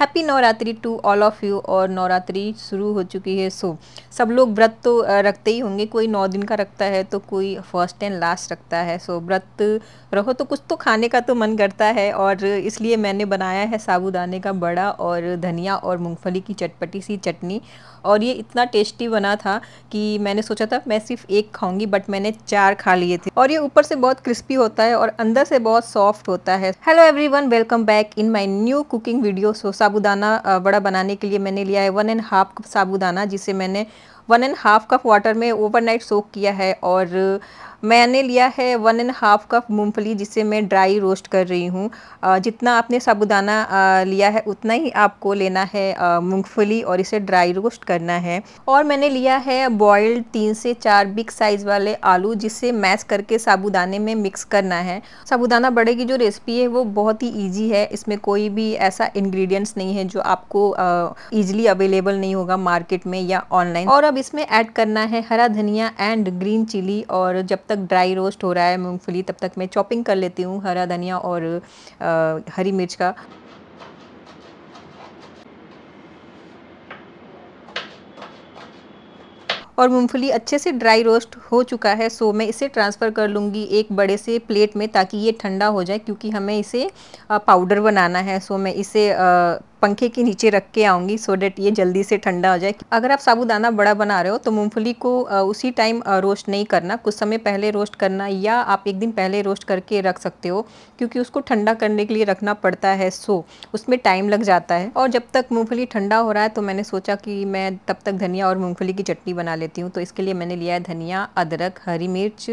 happy Navratri to all of you और नवरात्रि शुरू हो चुकी है सो सब लोग व्रत तो रखते ही होंगे कोई नौ दिन का रखता है तो कोई फर्स्ट एंड लास्ट रखता है सो व्रत रहो तो कुछ तो खाने का तो मन करता है और इसलिए मैंने बनाया है साबूदाने का बड़ा और धनिया और मूँगफली की चटपटी सी चटनी और ये इतना टेस्टी बना था कि मैंने सोचा था मैं सिर्फ एक खाऊंगी बट मैंने चार खा लिए थे और ये ऊपर से बहुत क्रिस्पी होता है और अंदर से बहुत सॉफ्ट होता है hello everyone welcome back in my new cooking video so sabudana बड़ा बनाने के लिए मैंने लिया है one and half cup sabudana जिसे मैंने one and half cup water में ओवरनाइट सोक किया है और मैंने लिया है वन एंड हाफ़ कप मूंगफली जिसे मैं ड्राई रोस्ट कर रही हूँ जितना आपने साबुदाना लिया है उतना ही आपको लेना है मूंगफली और इसे ड्राई रोस्ट करना है और मैंने लिया है बॉयल्ड तीन से चार बिग साइज़ वाले आलू जिसे मैश करके साबुदाने में मिक्स करना है साबुदाना बड़े की जो रेसिपी है वो बहुत ही ईजी है इसमें कोई भी ऐसा इन्ग्रीडियंट्स नहीं है जो आपको ईजिली अवेलेबल नहीं होगा मार्केट में या ऑनलाइन और अब इसमें ऐड करना है हरा धनिया एंड ग्रीन चिली और जब तक तक ड्राई रोस्ट हो रहा है मूँगफली तब तक मैं चॉपिंग कर लेती हूँ हरा धनिया और आ, हरी मिर्च का और मूंगफली अच्छे से ड्राई रोस्ट हो चुका है सो मैं इसे ट्रांसफ़र कर लूँगी एक बड़े से प्लेट में ताकि ये ठंडा हो जाए क्योंकि हमें इसे पाउडर बनाना है सो मैं इसे पंखे के नीचे रख के आऊँगी सो डैट ये जल्दी से ठंडा हो जाए अगर आप साबुदाना बड़ा बना रहे हो तो मूंगफली को उसी टाइम रोस्ट नहीं करना कुछ समय पहले रोस्ट करना या आप एक दिन पहले रोस्ट करके रख सकते हो क्योंकि उसको ठंडा करने के लिए रखना पड़ता है सो उसमें टाइम लग जाता है और जब तक मूँगफली ठंडा हो रहा है तो मैंने सोचा कि मैं तब तक धनिया और मूँगफली की चटनी बना लेती हूँ तो इसके लिए मैंने लिया है धनिया अदरक हरी मिर्च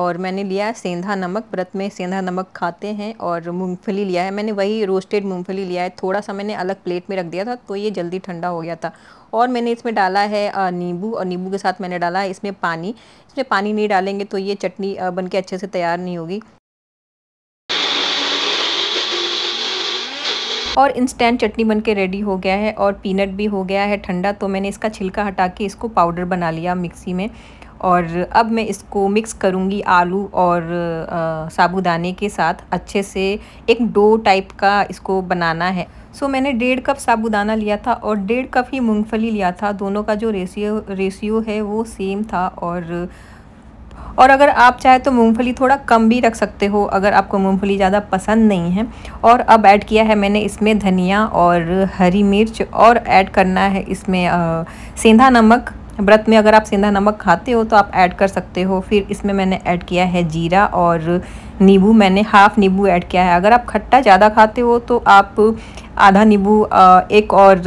और मैंने लिया है सेंधा नमक व्रत में सेंधा नमक खाते हैं और मूँगफली लिया है मैंने वही रोस्टेड मूँगफली लिया है थोड़ा सा मैंने अलग अलग प्लेट में रख दिया था तो ये जल्दी ठंडा हो गया था और मैंने इसमें डाला है नींबू और नींबू के साथ मैंने डाला है इसमें पानी इसमें पानी नहीं डालेंगे तो ये चटनी बन के अच्छे से तैयार नहीं होगी और इंस्टेंट चटनी बन के रेडी हो गया है और पीनट भी हो गया है ठंडा तो मैंने इसका छिलका हटा के इसको पाउडर बना लिया मिक्सी में और अब मैं इसको मिक्स करूँगी आलू और साबुदाने के साथ अच्छे से एक डो टाइप का इसको बनाना है सो मैंने डेढ़ कप साबुदाना लिया था और डेढ़ कप ही मूंगफली लिया था दोनों का जो रेशियो रेशियो है वो सेम था और और अगर आप चाहे तो मूंगफली थोड़ा कम भी रख सकते हो अगर आपको मूंगफली ज़्यादा पसंद नहीं है और अब ऐड किया है मैंने इसमें धनिया और हरी मिर्च और ऐड करना है इसमें सेंधा नमक व्रत में अगर आप सेंधा नमक खाते हो तो आप ऐड कर सकते हो फिर इसमें मैंने ऐड किया है जीरा और नींबू मैंने हाफ़ नींबू ऐड किया है अगर आप खट्टा ज़्यादा खाते हो तो आप आधा नींबू एक और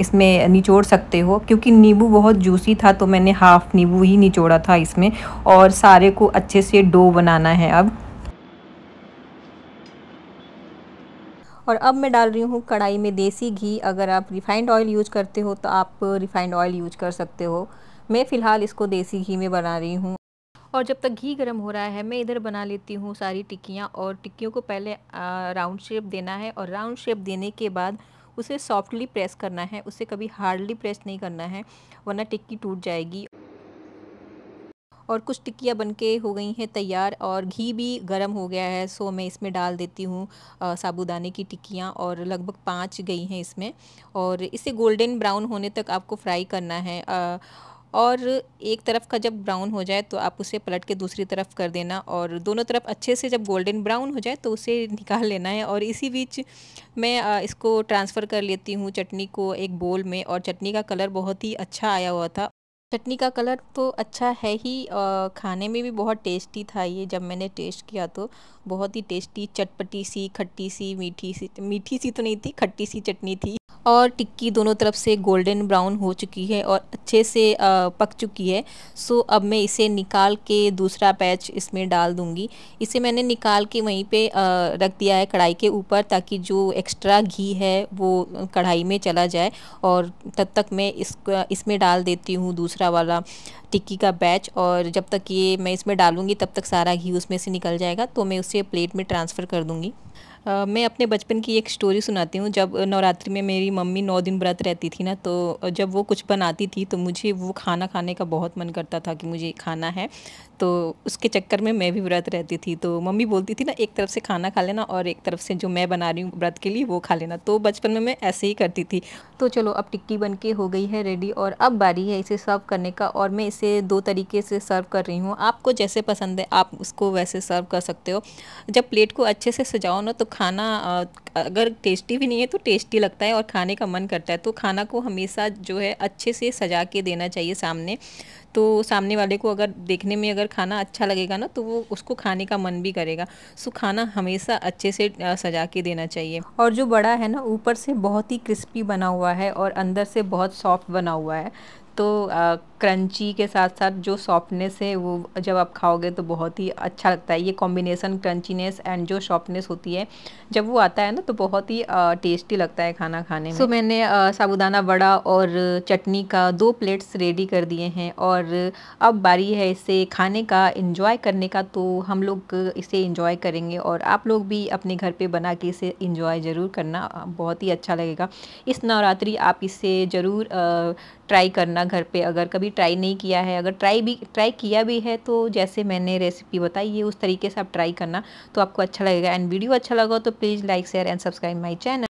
इसमें निचोड़ सकते हो क्योंकि नींबू बहुत जूसी था तो मैंने हाफ़ नींबू ही निचोड़ा था इसमें और सारे को अच्छे से डो बनाना है अब और अब मैं डाल रही हूँ कढ़ाई में देसी घी अगर आप रिफ़ाइंड ऑयल यूज करते हो तो आप रिफ़ाइंड ऑयल यूज कर सकते हो मैं फ़िलहाल इसको देसी घी में बना रही हूँ और जब तक घी गर्म हो रहा है मैं इधर बना लेती हूँ सारी टिक्कियाँ और टिक्कियों को पहले राउंड शेप देना है और राउंड शेप देने के बाद उसे सॉफ्टली प्रेस करना है उसे कभी हार्डली प्रेस नहीं करना है वरना टिक्की टूट जाएगी और कुछ टिक्कियाँ बन के हो गई हैं तैयार और घी भी गर्म हो गया है सो मैं इसमें डाल देती हूँ साबुदाने की टिक्कियाँ और लगभग पाँच गई हैं इसमें और इसे गोल्डन ब्राउन होने तक आपको फ्राई करना है आ, और एक तरफ का जब ब्राउन हो जाए तो आप उसे पलट के दूसरी तरफ कर देना और दोनों तरफ अच्छे से जब गोल्डन ब्राउन हो जाए तो उसे निकाल लेना है और इसी बीच मैं इसको ट्रांसफ़र कर लेती हूँ चटनी को एक बोल में और चटनी का कलर बहुत ही अच्छा आया हुआ था चटनी का कलर तो अच्छा है ही खाने में भी बहुत टेस्टी था ये जब मैंने टेस्ट किया तो बहुत ही टेस्टी चटपटी सी खट्टी सी मीठी सी मीठी सी तो नहीं थी खट्टी सी चटनी थी और टिक्की दोनों तरफ से गोल्डन ब्राउन हो चुकी है और अच्छे से पक चुकी है सो अब मैं इसे निकाल के दूसरा पैच इसमें डाल दूँगी इसे मैंने निकाल के वहीं पे रख दिया है कढ़ाई के ऊपर ताकि जो एक्स्ट्रा घी है वो कढ़ाई में चला जाए और तब तक मैं इस इसमें डाल देती हूँ दूसरा वाला टिक्की का बैच और जब तक ये मैं इसमें डालूंगी तब तक सारा घी उसमें से निकल जाएगा तो मैं उसे प्लेट में ट्रांसफ़र कर दूँगी मैं अपने बचपन की एक स्टोरी सुनाती हूँ जब नवरात्रि में मेरी मम्मी नौ दिन व्रत रहती थी ना तो जब वो कुछ बनाती थी तो मुझे वो खाना खाने का बहुत मन करता था कि मुझे खाना है तो उसके चक्कर में मैं भी व्रत रहती थी तो मम्मी बोलती थी ना एक तरफ से खाना खा लेना और एक तरफ से जो मैं बना रही हूँ व्रत के लिए वो खा लेना तो बचपन में मैं ऐसे ही करती थी तो चलो अब टिक्की बन के हो गई है रेडी और अब बारी है इसे सर्व करने का और मैं इसे दो तरीके से सर्व कर रही हूँ आपको जैसे पसंद है आप उसको वैसे सर्व कर सकते हो जब प्लेट को अच्छे से सजाओ ना तो खाना अगर टेस्टी भी नहीं है तो टेस्टी लगता है और खाने का मन करता है तो खाना को हमेशा जो है अच्छे से सजा के देना चाहिए सामने तो सामने वाले को अगर देखने में अगर खाना अच्छा लगेगा ना तो वो उसको खाने का मन भी करेगा सो खाना हमेशा अच्छे से सजा के देना चाहिए और जो बड़ा है ना ऊपर से बहुत ही क्रिस्पी बना हुआ है और अंदर से बहुत सॉफ्ट बना हुआ है तो आ, क्रंची के साथ साथ जो सॉफ्टनेस है वो जब आप खाओगे तो बहुत ही अच्छा लगता है ये कॉम्बिनेसन क्रंचीनेस एंड जो सॉफ्टनेस होती है जब वो आता है ना तो बहुत ही आ, टेस्टी लगता है खाना खाने में सो so, मैंने साबुदाना वड़ा और चटनी का दो प्लेट्स रेडी कर दिए हैं और अब बारी है इसे खाने का इन्जॉय करने का तो हम लोग इसे इंजॉय करेंगे और आप लोग भी अपने घर पर बना के इसे इंजॉय ज़रूर करना बहुत ही अच्छा लगेगा इस नवरात्रि आप इसे ज़रूर ट्राई करना घर पे अगर कभी ट्राई नहीं किया है अगर ट्राई भी ट्राई किया भी है तो जैसे मैंने रेसिपी बताई है उस तरीके से आप ट्राई करना तो आपको अच्छा लगेगा एंड वीडियो अच्छा लगा तो please like share and subscribe my channel